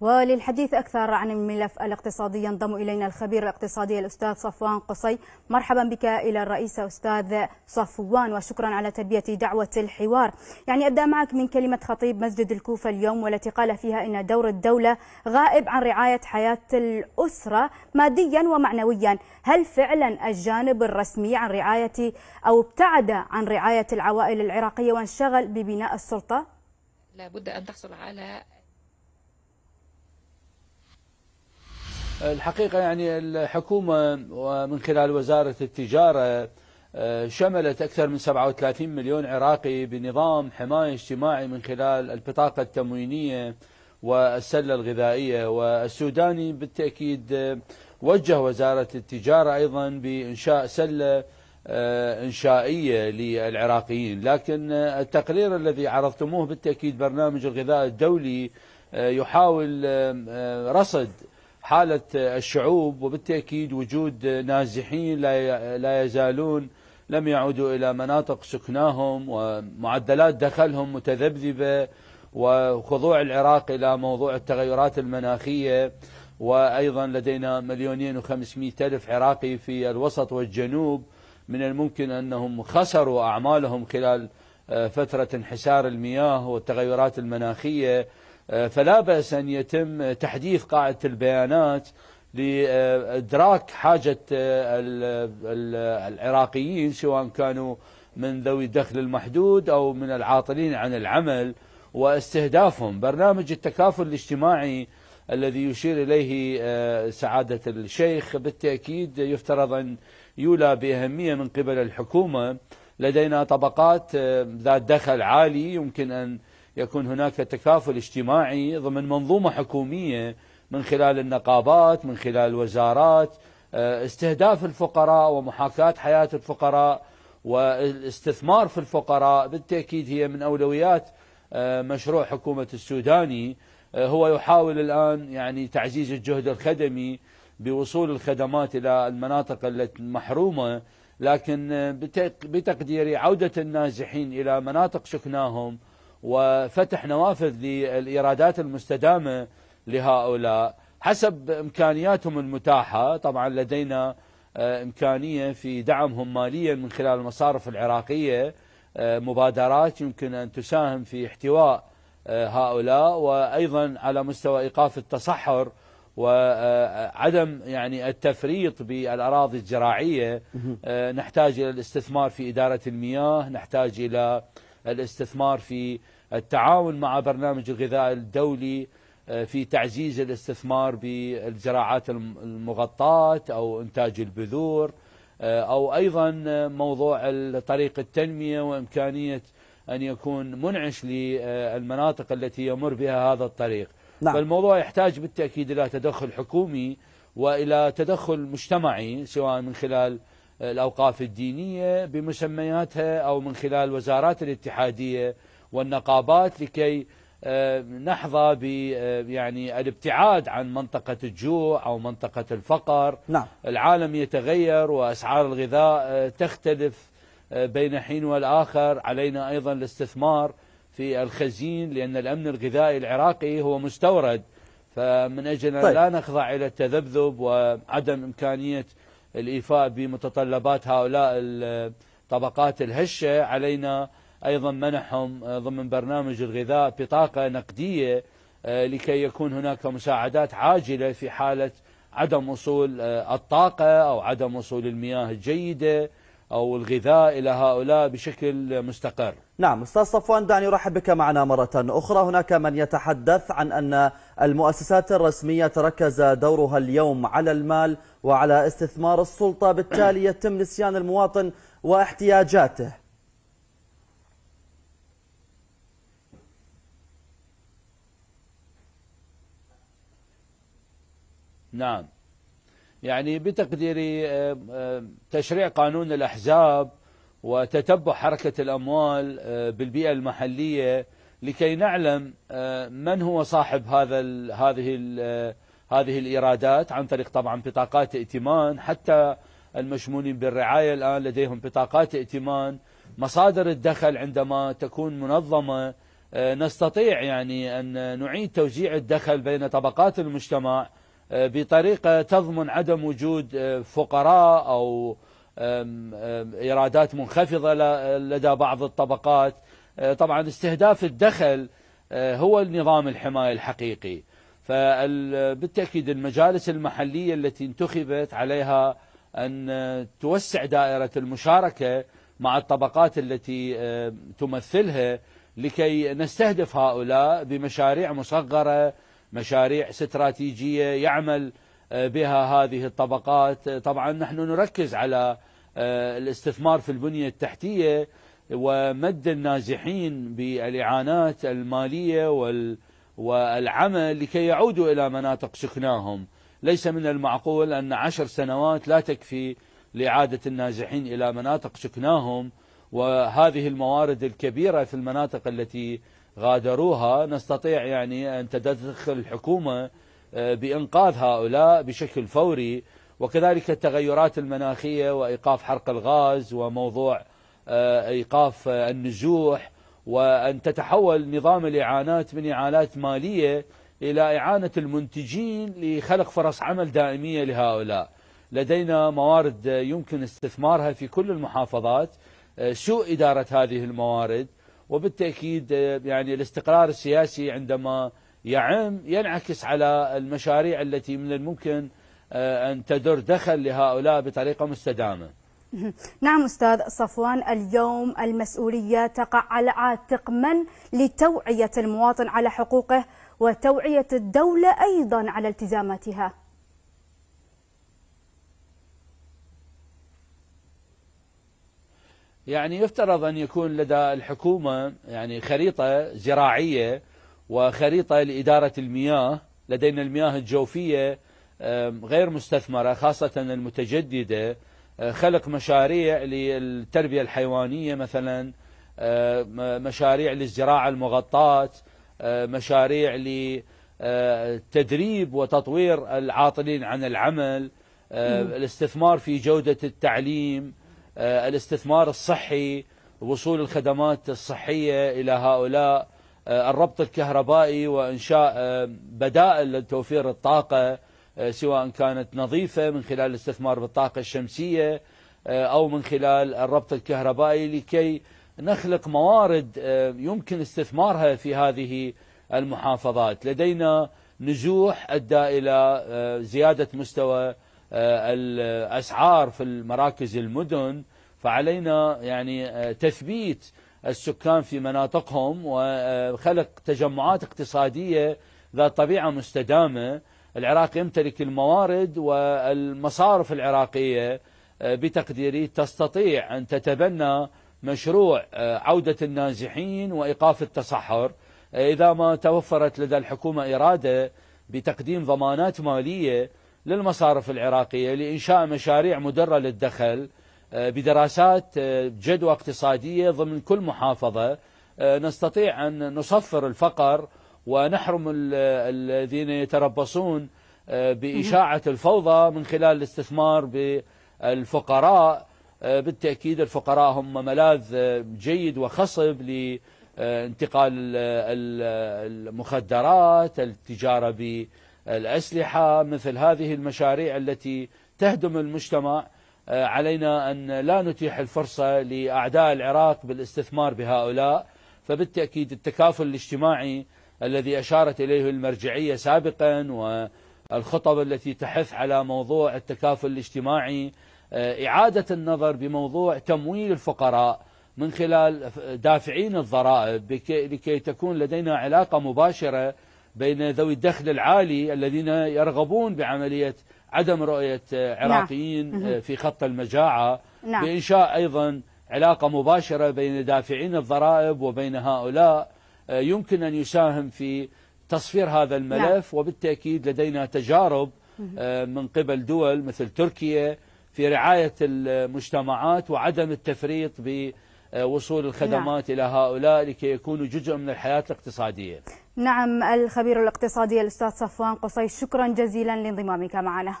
وللحديث أكثر عن الملف الاقتصادي ينضم إلينا الخبير الاقتصادي الأستاذ صفوان قصي مرحبا بك إلى الرئيس أستاذ صفوان وشكرا على تلبية دعوة الحوار يعني أبدأ معك من كلمة خطيب مسجد الكوفة اليوم والتي قال فيها إن دور الدولة غائب عن رعاية حياة الأسرة ماديا ومعنويا هل فعلا الجانب الرسمي عن رعاية أو ابتعد عن رعاية العوائل العراقية وانشغل ببناء السلطة؟ لابد أن تحصل على الحقيقة يعني الحكومة ومن خلال وزارة التجارة آه، شملت أكثر من 37 مليون عراقي بنظام حماية اجتماعي من خلال البطاقة التموينية والسلة الغذائية والسوداني بالتأكيد آه، وجه وزارة التجارة أيضا بإنشاء سلة آه، إنشائية للعراقيين لكن التقرير الذي عرضتموه بالتأكيد برنامج الغذاء الدولي يحاول رصد حالة الشعوب وبالتأكيد وجود نازحين لا يزالون لم يعودوا إلى مناطق سكناهم ومعدلات دخلهم متذبذبة وخضوع العراق إلى موضوع التغيرات المناخية وأيضا لدينا مليونين وخمسمائة ألف عراقي في الوسط والجنوب من الممكن أنهم خسروا أعمالهم خلال آه، فترة انحسار المياه والتغيرات المناخية آه، فلا بأس أن يتم تحديث قاعدة البيانات لإدراك حاجة آه، العراقيين سواء كانوا من ذوي الدخل المحدود أو من العاطلين عن العمل واستهدافهم برنامج التكافل الاجتماعي الذي يشير إليه آه، سعادة الشيخ بالتأكيد يفترض أن يولى بأهمية من قبل الحكومة لدينا طبقات ذات دخل عالي يمكن أن يكون هناك تكافل اجتماعي ضمن منظومة حكومية من خلال النقابات من خلال الوزارات آه، استهداف الفقراء ومحاكاة حياة الفقراء والاستثمار في الفقراء بالتأكيد هي من أولويات آه، مشروع حكومة السوداني آه، هو يحاول الآن يعني تعزيز الجهد الخدمي بوصول الخدمات إلى المناطق المحرومة لكن بتقديري عودة النازحين إلى مناطق سكناهم وفتح نوافذ للإيرادات المستدامة لهؤلاء حسب إمكانياتهم المتاحة طبعا لدينا آه، إمكانية في دعمهم ماليا من خلال المصارف العراقية آه، مبادرات يمكن أن تساهم في احتواء آه، هؤلاء وأيضا على مستوى إيقاف التصحر وعدم يعني التفريط بالأراضي الزراعية نحتاج إلى الاستثمار في إدارة المياه نحتاج إلى الاستثمار في التعاون مع برنامج الغذاء الدولي آه، في تعزيز الاستثمار بالزراعات المغطاة أو إنتاج البذور آه، أو أيضا موضوع طريق التنمية وإمكانية أن يكون منعش للمناطق التي يمر بها هذا الطريق نعم. فالموضوع يحتاج بالتأكيد إلى تدخل حكومي وإلى تدخل مجتمعي سواء من خلال الأوقاف الدينية بمسمياتها أو من خلال وزارات الاتحادية والنقابات لكي آه، نحظى ب آه، يعني الابتعاد عن منطقة الجوع أو منطقة الفقر نعم. العالم يتغير وأسعار الغذاء آه، تختلف بين حين والآخر علينا أيضا الاستثمار في الخزين لأن الأمن الغذائي العراقي هو مستورد فمن أجل أن طيب. لا نخضع إلى التذبذب وعدم إمكانية الإيفاء بمتطلبات هؤلاء الطبقات الهشة علينا أيضا منحهم ضمن برنامج الغذاء بطاقة نقدية آه، لكي يكون هناك مساعدات عاجلة في حالة عدم وصول آه، الطاقة أو عدم وصول المياه الجيدة أو الغذاء إلى هؤلاء بشكل مستقر نعم أستاذ صفوان دعني أرحب بك معنا مرة أخرى هناك من يتحدث عن أن المؤسسات الرسمية تركز دورها اليوم على المال وعلى استثمار السلطة بالتالي يتم نسيان المواطن واحتياجاته نعم يعني بتقدير آه، آه، تشريع قانون الأحزاب وتتبع حركة الأموال آه، بالبيئة المحلية لكي نعلم من هو صاحب هذا ال هذه ال هذه الإيرادات عن طريق طبعا بطاقات ائتمان حتى المشمولين بالرعاية الآن لديهم بطاقات ائتمان مصادر الدخل عندما تكون منظمة نستطيع يعني أن نعيد توزيع الدخل بين طبقات المجتمع آه، بطريقة تضمن عدم وجود آه، فقراء أو إيرادات منخفضة لدى بعض الطبقات آه، طبعا استهداف الدخل هو النظام الحماية الحقيقي فبالتأكيد المجالس المحلية التي انتخبت عليها أن توسع دائرة المشاركة مع الطبقات التي تمثلها لكي نستهدف هؤلاء بمشاريع مصغرة مشاريع استراتيجية يعمل آه، بها هذه الطبقات آه، طبعا نحن نركز على آه، الاستثمار في البنية التحتية ومد النازحين بالإعانات المالية وال والعمل لكي يعودوا إلى مناطق سكناهم ليس من المعقول أن عشر سنوات لا تكفي لإعادة النازحين إلى مناطق سكناهم وهذه الموارد الكبيرة في المناطق التي غادروها نستطيع يعني أن تتدخل الحكومة آه، بإنقاذ هؤلاء بشكل فوري وكذلك التغيرات المناخية وإيقاف حرق الغاز وموضوع آه، إيقاف آه، النزوح وأن تتحول نظام الإعانات من إعانات مالية إلى إعانة المنتجين لخلق فرص عمل دائمية لهؤلاء لدينا موارد يمكن استثمارها في كل المحافظات آه، سوء إدارة هذه الموارد وبالتأكيد آه، يعني الاستقرار السياسي عندما يعم ينعكس على المشاريع التي من الممكن آه، أن تدر دخل لهؤلاء بطريقة مستدامة نعم أستاذ صفوان اليوم المسؤولية تقع على عاتق من لتوعية المواطن على حقوقه وتوعية الدولة أيضا على التزاماتها يعني يفترض أن يكون لدى الحكومة يعني خريطة زراعية وخريطة لإدارة المياه لدينا المياه الجوفية غير مستثمرة خاصة المتجددة آه، خلق مشاريع للتربية الحيوانية مثلا مشاريع للزراعة المغطاة مشاريع لتدريب آه، وتطوير العاطلين عن العمل الاستثمار في جودة التعليم آه، الاستثمار الصحي وصول الخدمات الصحية إلى هؤلاء آه، الربط الكهربائي وإنشاء آه، بدائل لتوفير الطاقة سواء كانت نظيفة من خلال الاستثمار بالطاقة الشمسية أو من خلال الربط الكهربائي لكي نخلق موارد يمكن استثمارها في هذه المحافظات لدينا نزوح أدى إلى زيادة مستوى آه، الأسعار في المراكز المدن فعلينا يعني آه، تثبيت السكان في مناطقهم وخلق آه، تجمعات اقتصادية ذات طبيعة مستدامة العراق يمتلك الموارد والمصارف العراقية بتقديري تستطيع أن تتبنى مشروع عودة النازحين وإيقاف التصحر إذا ما توفرت لدى الحكومة إرادة بتقديم ضمانات مالية للمصارف العراقية لإنشاء مشاريع مدرة للدخل آه، بدراسات آه، جدوى اقتصادية ضمن كل محافظة آه، نستطيع أن نصفر الفقر ونحرم الذين يتربصون بإشاعة الفوضى من خلال الاستثمار بالفقراء بالتأكيد الفقراء هم ملاذ جيد وخصب لانتقال المخدرات التجارة الأسلحة مثل هذه المشاريع التي تهدم المجتمع آه، علينا أن لا نتيح الفرصة لأعداء العراق بالاستثمار بهؤلاء فبالتأكيد التكافل الاجتماعي الذي أشارت إليه المرجعية سابقا والخطب التي تحث على موضوع التكافل الاجتماعي آه، إعادة النظر بموضوع تمويل الفقراء من خلال دافعين الضرائب لكي تكون لدينا علاقة مباشرة بين ذوي الدخل العالي الذين يرغبون بعملية عدم رؤية عراقيين نعم. آه، في خط المجاعة نعم. بإنشاء أيضا علاقة مباشرة بين دافعين الضرائب وبين هؤلاء آه، يمكن أن يساهم في تصفير هذا الملف نعم. وبالتأكيد لدينا تجارب آه، من قبل دول مثل تركيا في رعاية المجتمعات وعدم التفريط بوصول الخدمات نعم. إلى هؤلاء لكي يكونوا جزء من الحياة الاقتصادية نعم الخبير الاقتصادي الأستاذ صفوان قصي شكرا جزيلا لانضمامك معنا